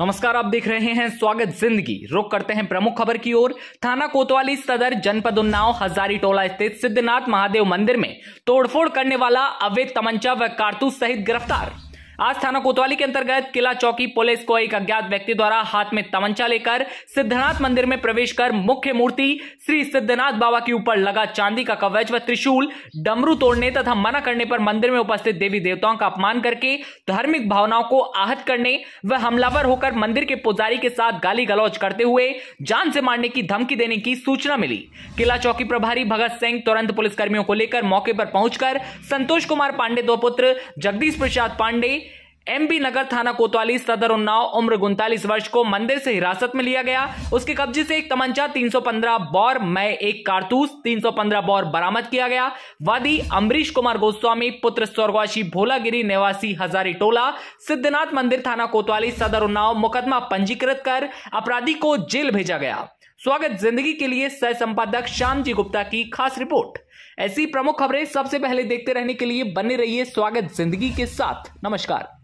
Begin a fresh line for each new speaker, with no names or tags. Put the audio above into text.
नमस्कार आप देख रहे हैं स्वागत जिंदगी रुक करते हैं प्रमुख खबर की ओर थाना कोतवाली सदर जनपद उन्नाव हजारी टोला स्थित सिद्धनाथ महादेव मंदिर में तोड़फोड़ करने वाला अवैध तमंचा व कारतूस सहित गिरफ्तार आज थाना कोतवाली के अंतर्गत किला चौकी पुलिस को एक अज्ञात व्यक्ति द्वारा हाथ में तमंचा लेकर सिद्धनाथ मंदिर में प्रवेश कर मुख्य मूर्ति श्री सिद्धनाथ बाबा के ऊपर लगा चांदी का कवच व त्रिशूल डमरू तोड़ने तथा मना करने पर मंदिर में उपस्थित देवी देवताओं का अपमान करके धार्मिक भावनाओं को आहत करने व हमलावर होकर मंदिर के पुजारी के साथ गाली गलौज करते हुए जान से मारने की धमकी देने की सूचना मिली किला चौकी प्रभारी भगत सिंह तुरंत पुलिसकर्मियों को लेकर मौके पर पहुंचकर संतोष कुमार पांडे दो पुत्र जगदीश प्रसाद पांडे एमबी नगर थाना कोतवाली सदर उन्नाव उम्र उनतालीस वर्ष को मंदिर से हिरासत में लिया गया उसके कब्जे से एक तमंचा 315 बौर में एक कारतूस 315 बौर बरामद किया गया वादी अमरीश कुमार गोस्वामी पुत्र स्वर्गवासी भोलागिरी निवासी हजारी टोला सिद्धनाथ मंदिर थाना कोतवाली सदर उन्नाव मुकदमा पंजीकृत कर अपराधी को जेल भेजा गया स्वागत जिंदगी के लिए सह संपादक श्याम जी गुप्ता की खास रिपोर्ट ऐसी प्रमुख खबरें सबसे पहले देखते रहने के लिए बने रहिए स्वागत जिंदगी के साथ नमस्कार